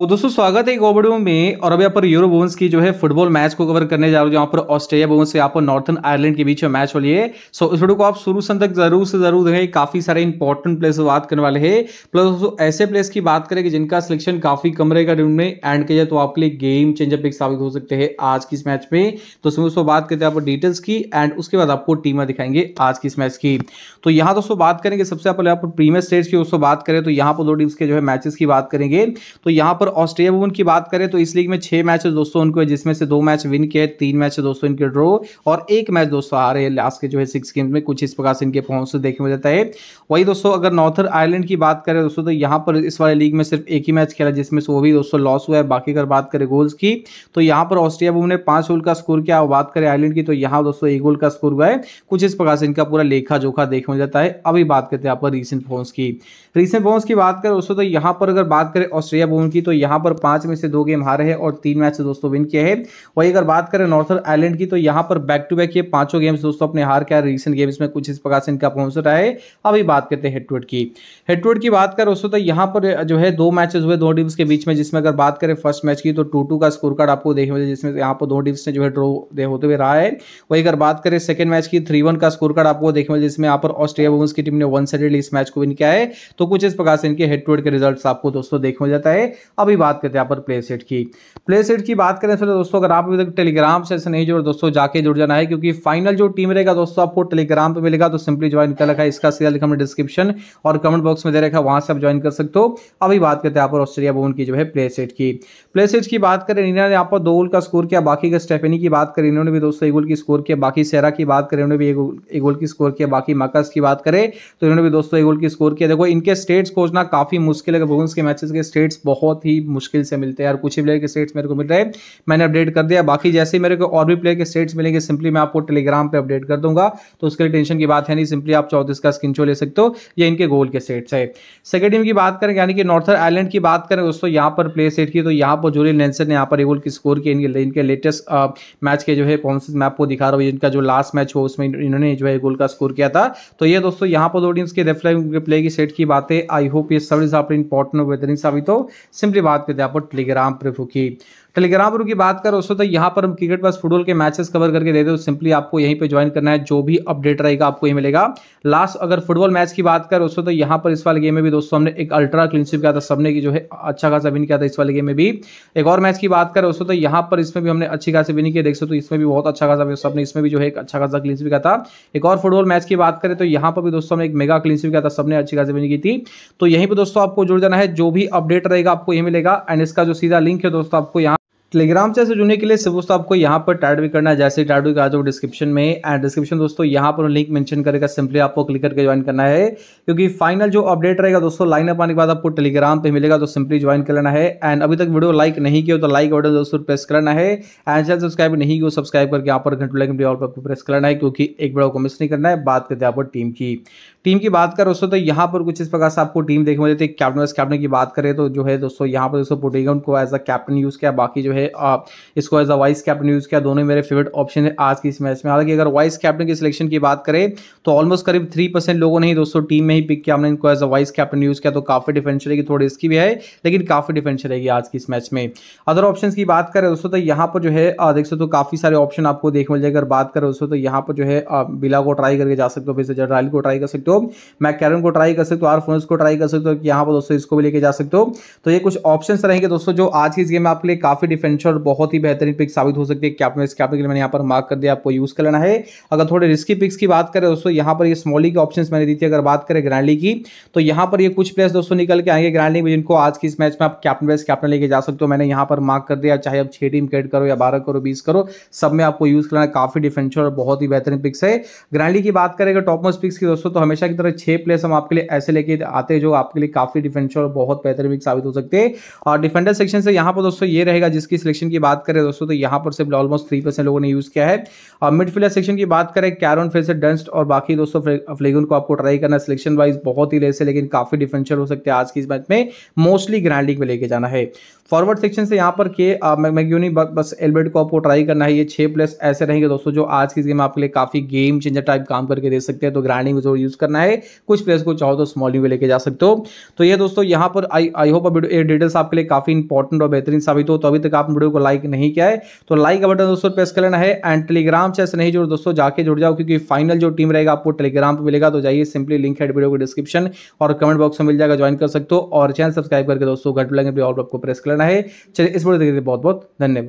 तो दोस्तों स्वागत है एक और में और अब यहाँ पर यूरो बोन्स की जो है फुटबॉल मैच को कवर करने जा रहे हो जहाँ पर ऑस्ट्रेलिया बोन्स से यहाँ पर नॉर्थन आयरलैंड के बीच में मैच वाली है सो इस वीडियो को आप शुरू से तक जरूर से जरूर देखें काफी सारे इंपॉर्टेंट प्लेस बात करने वाले हैं प्लस दोस्तों ऐसे प्लेस की बात करें कि जिनका सिलेक्शन काफी कम रहेगा टीम में एंड किया तो आपके लिए गेम चेंजअप पिक साबित हो सकते हैं आज की इस मैच में तो दोस्तों बात करते हैं आपको डिटेल्स की एंड उसके बाद आपको टीमें दिखाएंगे आज की इस मैच की तो यहाँ दोस्तों बात करेंगे सबसे पहले आप प्रीमियर स्टेज की दोस्तों बात करें तो यहाँ पर दो टीम्स के जो है मैचेस की बात करेंगे तो यहाँ पर ऑस्ट्रिया वुमन की बात करें तो इस लीग में छह मैच है दोस्तों उनको जिसमें से दो मैच विन किए तीन मैच है दोस्तों इनके ड्रो और एक मैच दोस्तों आ रहे हैं लास्ट के जो है सिक्स गेम्स में कुछ इस प्रकार से इनके पहुंच देखने को जाता है वही दोस्तों अगर नॉर्थर आयरलैंड की बात करें दोस्तों तो यहाँ पर इस वाले लीग में सिर्फ एक ही मैच खेला जिसमें से वो भी दोस्तों लॉस हुआ है बाकी अगर बात करें गोल्स की तो यहाँ पर ऑस्ट्रिया वुमन ने पांच गोल का स्कोर किया बात करें आयरलैंड की तो यहाँ दोस्तों एक गोल का स्कोर हुआ है कुछ इस प्रकार से इनका पूरा लेखा जोखा देखने को जाता है अभी बात करते हैं यहाँ पर रिसेंट फोन्स की रिसेंट फोन्स की बात करें दोस्तों तो यहाँ पर अगर बात करें ऑस्ट्रिया वुमन की तो यहां पर पांच में से दो गेम हारे हैं और तीन मैच दोस्तों विन किए हैं वही अगर बात करें नॉर्थर्न आइलैंड की तो यहां पर बैक टू बैक ये पांचों गेम्स दोस्तों अपने हार के रिसेंट गेम्स में कुछ इस प्रकार से इनका पहुंच रहा है अभी बात करते हैं हेडटूड की हेडटूड की बात करें दोस्तों तो यहाँ पर जो है दो मैचेस हुए दो टीम्स के बीच में जिसमें अगर बात करें फर्स्ट मैच की तो टू टू का स्कोर कार्ड आपको देखने जिसमें यहाँ पर दो टीम्स ने जो है ड्रॉ होते हुए रहा है वही अगर बात करें सेकंड मैच की थ्री वन का स्कोर कार्ड आपको देखने जिसमें यहाँ पर ऑस्ट्रेलिया वुमेंस की टीम ने वन साइडेड इस मैच को विन किया है तो कुछ इस प्रकार से इनके हेड के रिजल्ट आपको दोस्तों देखने जाता है अब अभी बात करते हैं यहाँ पर प्ले सेट की प्ले सेट की बात करें पहले दोस्तों अगर आप अभी तक टेलीग्राम से ऐसे नहीं जुड़े दोस्तों जाके जुड़ जाना है क्योंकि फाइनल जो टीम रहेगा दोस्तों आपको टेलीग्राम पर मिलेगा तो सिंपली ज्वाइन कर रखा है इसका सीधा लिखा हमने डिस्क्रिप्शन और कमेंट बॉक्स में दे रखा है वहाँ से आप ज्वाइन कर सकते हो अभी बात करते हैं यहाँ पर ऑस्ट्रेलिया बोन की जो है प्ले सेट की प्ले सेट की बात करें इन्होंने यहाँ पर दो गोल का स्कोर किया बाकी का स्टेफनी की बात करें इन्होंने भी दोस्तों एक गोल की स्कोर किया बाकी सेरा की बात करें उन्होंने भी एक गोल की स्कोर किया बाकी मकस की बात करें तो इन्होंने भी दोस्तों एक गोल की स्कोर किया देखो इनके स्टेट्स खोजना काफ़ी मुश्किल है वुमेंस के मैचेस के स्टेट्स बहुत ही भी मुश्किल से मिलते हैं यार कुछ ही प्लेयर के स्टेट्स मेरे को मिल रहे हैं मैंने अपडेट कर दिया बाकी जैसे ही मेरे को और भी प्लेयर के स्टेट्स मिलेंगे सिंपली मैं आपको टेलीग्राम पर अपडेट कर दूंगा तो उसके लिए टेंशन की बात है नहीं सिंपली आप चौतीस का स्क्रीन ले सकते हो या इनके गोल के सेट्स है सेकेंड टीम की बात करें यानी कि नॉर्थर आइलैंड की बात करें दोस्तों यहाँ पर प्ले सेट की तो यहाँ पर जोरी लेंसर ने यहाँ पर गोल की स्कोर किया इनके लेटेस्ट मैच के जो है कौन से मैं आपको दिखा रहा हूँ इनका जो लास्ट मैच हुआ उसमें इन्होंने जो है गोल का स्कोर किया था तो ये दोस्तों यहाँ पर दो टीम्स के रेफलाइन प्ले की सेट की बातें आई होप ये सब इज आप इंपॉर्टेंट बेहतरीन साबित हो सिंपली दूसरी बात करते हैं आपको टेलीग्राम प्रूफ की टेलीग्राम ग्रुप की बात करो दोस्तों तो यहाँ पर हम क्रिकेट प्लस फुटबॉल के मैचेस कवर करके दे दो तो सिंपली आपको यहीं पर ज्वाइन करना है जो भी अपडेट रहेगा आपको ये मिलेगा लास्ट अगर फुटबॉल मैच की बात करें दोस्तों तो यहाँ पर इस वाले गेम में भी दोस्तों हमने एक अल्ट्रा क्लिनशिप किया था सबने की जो है अच्छा खासा विन किया था इस वाले गेम में भी एक और मैच की बात करें दोस्तों तो यहाँ पर इसमें भी हमने अच्छी खासी विन किया देख सकते हो इसमें भी बहुत अच्छा खासा सबने इसमें भी जो है एक अच्छा खासा क्लिनशिप किया था एक और फुटबॉल मैच की बात करें तो यहाँ पर भी दोस्तों हमने एक मेगा क्लिनशिप किया था सबने अच्छी खासी विन की थी तो यहीं पर दोस्तों आपको जुड़ जाना है जो भी अपडेट रहेगा आपको यही मिलेगा एंड इसका जो सीधा लिंक है दोस्तों आपको यहाँ टेलीग्राम से जुड़ने के लिए सिर्फ दोस्तों आपको यहाँ पर टाइड भी करना है जैसे टाइड भी आज डिस्क्रिप्शन में एंड डिस्क्रिप्शन दोस्तों यहाँ पर लिंक मेंशन करेगा सिंपली आपको क्लिक करके ज्वाइन करना है क्योंकि फाइनल जो अपडेट रहेगा दोस्तों लाइन अप आने के बाद आपको टेलीग्राम पे मिलेगा तो सिंपली ज्वाइन कर लेना है एंड अभी तक वीडियो लाइक नहीं किया तो लाइक बटन दोस्तों प्रेस करना है एंड चैनल सब्सक्राइब नहीं किया सब्सक्राइब करके यहाँ पर घंटू लाइक और प्रेस करना है क्योंकि एक बड़ा को मिस नहीं करना है बात करते हैं टीम की टीम की बात करें दोस्तों तो यहाँ पर कुछ इस प्रकार से आपको टीम देखने मिलती है कैप्टन कैप्टन की बात करें तो जो है दोस्तों यहाँ पर दोस्तों पोटेगा को एज अ कैप्टन यूज़ किया बाकी जो है है आप इसको as a vice captain use किया दोनों मेरे फेवरेट ऑप्शन है आज की इस मैच में हालांकि अगर वाइस कैप्टन की सिलेक्शन की बात करें तो ऑलमोस्ट करीब थ्री परसेंट लोगों ने ही दोस्तों टीम में ही पिक किया हमने इनको as a vice captain use किया तो काफ़ी डिफेंस रहेगी थोड़ी इसकी भी है लेकिन काफ़ी डिफेंस रहेगी आज की इस मैच में अदर ऑप्शन की बात करें दोस्तों तो यहाँ पर जो है देख सकते हो काफ़ी सारे ऑप्शन आपको देख मिल जाएगा अगर बात करें दोस्तों तो यहाँ पर जो है बिला को ट्राई करके जा सकते हो फिर से जर्राइल को ट्राई कर सकते हो मैं कैरन को ट्राई कर सकते हो आर फोनस को ट्राई कर सकते हो यहाँ पर दोस्तों इसको भी लेके जा सकते हो तो ये कुछ ऑप्शन रहेंगे दोस्तों जो आज की इस गेम में आपके लिए काफ़ी डिफेंस डिफेंसर बहुत ही बेहतरीन पिक साबित हो सकती है कैप में इस कैप के लिए मैंने यहाँ पर मार्क कर दिया आपको यूज़ कर लेना है अगर थोड़े रिस्की पिक्स की बात करें दोस्तों यहाँ पर ये स्मॉली के ऑप्शन मैंने दी थी अगर बात करें ग्रैंडली की तो यहाँ पर ये कुछ प्लेयर्स दोस्तों निकल के आएंगे ग्रैंडली में जिनको आज की इस मैच में आप कैप्टन बेस कैप्टन लेके जा सकते हो मैंने यहाँ पर मार्क कर दिया चाहे आप छः टीम क्रेड करो या बारह करो बीस करो सब में आपको यूज़ करना काफ़ी डिफेंसर और बहुत ही बेहतरीन पिक्स है ग्रैंडली की बात करें अगर टॉप मोस्ट पिक्स की दोस्तों तो हमेशा की तरह छः प्लेयर्स हम आपके लिए ऐसे लेके आते हैं जो आपके लिए काफ़ी डिफेंसर और बहुत बेहतरीन पिक साबित हो सकते हैं और डिफेंडर सेक्शन से यहाँ पर दोस्तों ये रहेगा जिसकी की सिलेक्शन की बात करें दोस्तों तो यहाँ पर सिर्फ ऑलमोस्ट थ्री परसेंट लोगों ने यूज़ किया है और मिडफील्डर सेक्शन की बात करें कैरन फेसर डंस्ट और बाकी दोस्तों फ्लेगन को आपको ट्राई करना सिलेक्शन वाइज बहुत ही लेस है लेकिन काफ़ी डिफेंशियल हो सकते हैं आज की इस मैच में मोस्टली ग्रैंड में लेके जाना है फॉरवर्ड सेक्शन से यहाँ पर के मैग्यूनी बस एलबर्ट को आपको ट्राई करना है ये छः प्लस ऐसे रहेंगे दोस्तों जो आज की गेम आपके लिए काफ़ी गेम चेंजर टाइप काम करके दे सकते हैं तो ग्राइंडिंग में जरूर यूज़ करना है कुछ प्लेस को चाहो तो स्मॉल में लेके जा सकते हो तो ये दोस्तों यहाँ पर आई आई होप ये डिटेल्स आपके लिए काफ़ी इंपॉर्टेंट और बेहतरीन साबित हो तो अभी तक आप आपने वीडियो को लाइक नहीं किया है तो लाइक का बटन दोस्तों प्रेस कर लेना है एंड टेलीग्राम से ऐसे नहीं जुड़ दोस्तों जाके जुड़ जाओ क्योंकि फाइनल जो टीम रहेगा आपको टेलीग्राम पर मिलेगा तो जाइए सिंपली लिंक है वीडियो को डिस्क्रिप्शन और कमेंट बॉक्स में मिल जाएगा ज्वाइन कर सकते हो और चैनल सब्सक्राइब करके दोस्तों घट लगे और आपको प्रेस करना है चलिए इस वीडियो देखिए बहुत बहुत धन्यवाद